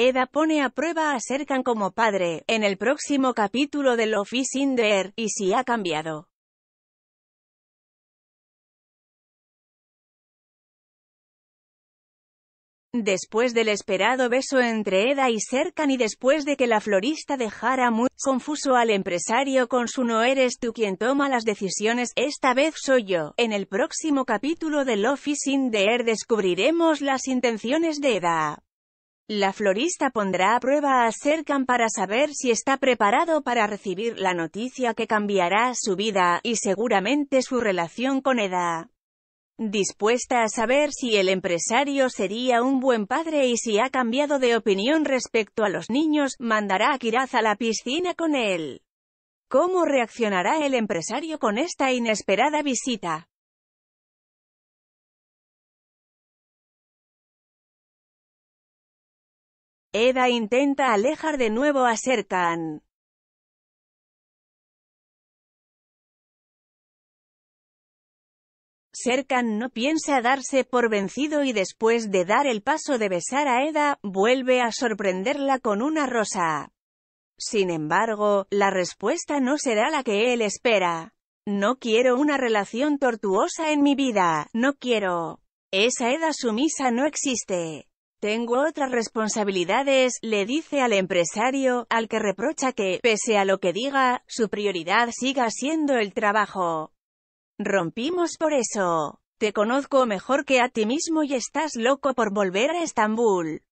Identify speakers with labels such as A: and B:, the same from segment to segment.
A: Eda pone a prueba a Serkan como padre, en el próximo capítulo de Office in the Air, y si ha cambiado. Después del esperado beso entre Eda y Serkan y después de que la florista dejara muy confuso al empresario con su no eres tú quien toma las decisiones, esta vez soy yo. En el próximo capítulo de Office in the Air descubriremos las intenciones de Eda. La florista pondrá a prueba a Serkan para saber si está preparado para recibir la noticia que cambiará su vida, y seguramente su relación con Eda. Dispuesta a saber si el empresario sería un buen padre y si ha cambiado de opinión respecto a los niños, mandará a Kiraz a la piscina con él. ¿Cómo reaccionará el empresario con esta inesperada visita?
B: Eda intenta alejar de nuevo a Serkan.
A: Serkan no piensa darse por vencido y después de dar el paso de besar a Eda, vuelve a sorprenderla con una rosa. Sin embargo, la respuesta no será la que él espera. No quiero una relación tortuosa en mi vida, no quiero. Esa Eda sumisa no existe. Tengo otras responsabilidades, le dice al empresario, al que reprocha que, pese a lo que diga, su prioridad siga siendo el trabajo. Rompimos por eso. Te conozco mejor que a ti mismo y estás loco por volver a Estambul.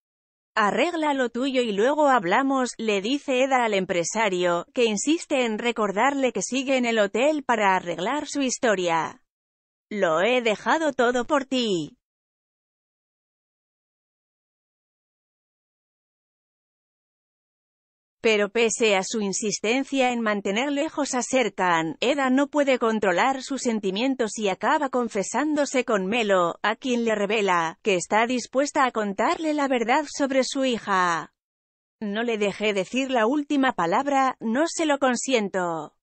A: Arregla lo tuyo y luego hablamos, le dice Eda al empresario, que insiste en recordarle que sigue en el hotel para arreglar su historia. Lo he dejado todo por ti. Pero pese a su insistencia en mantener lejos a Serkan, Eda no puede controlar sus sentimientos y acaba confesándose con Melo, a quien le revela que está dispuesta a contarle la verdad sobre su hija. No le dejé decir la última palabra, no se lo consiento.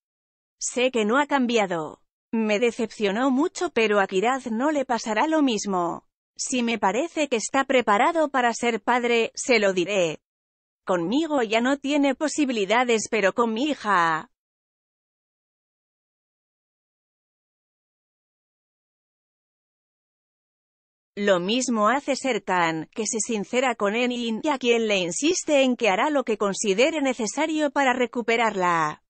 A: Sé que no ha cambiado. Me decepcionó mucho pero a Kiraz no le pasará lo mismo. Si me parece que está preparado para ser padre, se lo diré, Conmigo ya no tiene posibilidades pero con mi hija.
B: Lo mismo
A: hace tan, que se sincera con Enin, y a quien le insiste en que hará lo que considere necesario para recuperarla.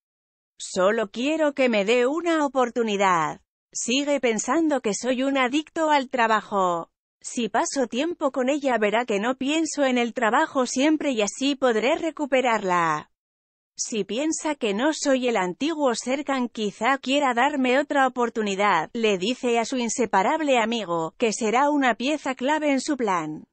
A: Solo quiero que me dé una oportunidad. Sigue pensando que soy un adicto al trabajo. Si paso tiempo con ella verá que no pienso en el trabajo siempre y así podré recuperarla. Si piensa que no soy el antiguo Serkan quizá quiera darme otra oportunidad, le dice a su inseparable amigo, que será una pieza clave en su plan.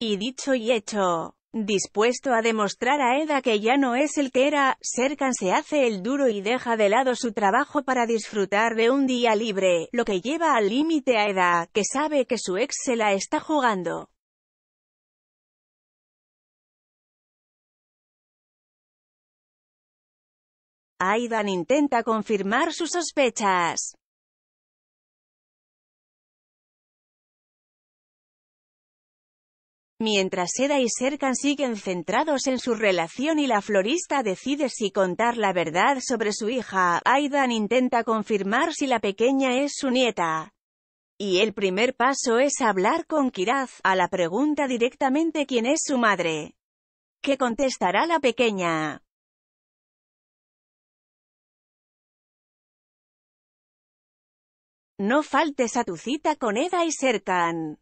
A: Y dicho y hecho dispuesto a demostrar a Eda que ya no es el que era, Serkan se hace el duro y deja de lado su trabajo para disfrutar de un día libre, lo que lleva al límite a Eda, que sabe que su ex se la está jugando.
B: Aidan intenta confirmar sus sospechas.
A: Mientras Eda y Serkan siguen centrados en su relación y la florista decide si contar la verdad sobre su hija, Aidan intenta confirmar si la pequeña es su nieta. Y el primer paso es hablar con Kiraz, a la pregunta directamente quién es su madre. ¿Qué contestará la pequeña?
B: No faltes a tu cita con Eda y Serkan.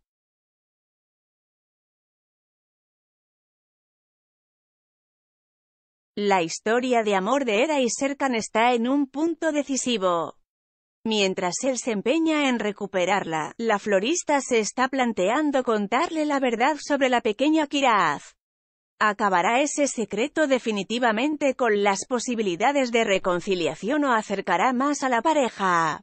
A: La historia de amor de Eda y Serkan está en un punto decisivo. Mientras él se empeña en recuperarla, la florista se está planteando contarle la verdad sobre la pequeña Kiraz. ¿Acabará ese secreto definitivamente con las posibilidades de reconciliación o acercará más a la pareja?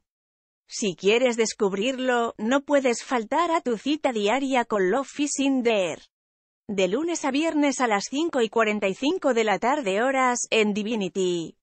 A: Si quieres descubrirlo, no puedes faltar a tu cita diaria con Love Fishing de lunes a viernes a las 5 y 45 de la tarde horas, en Divinity.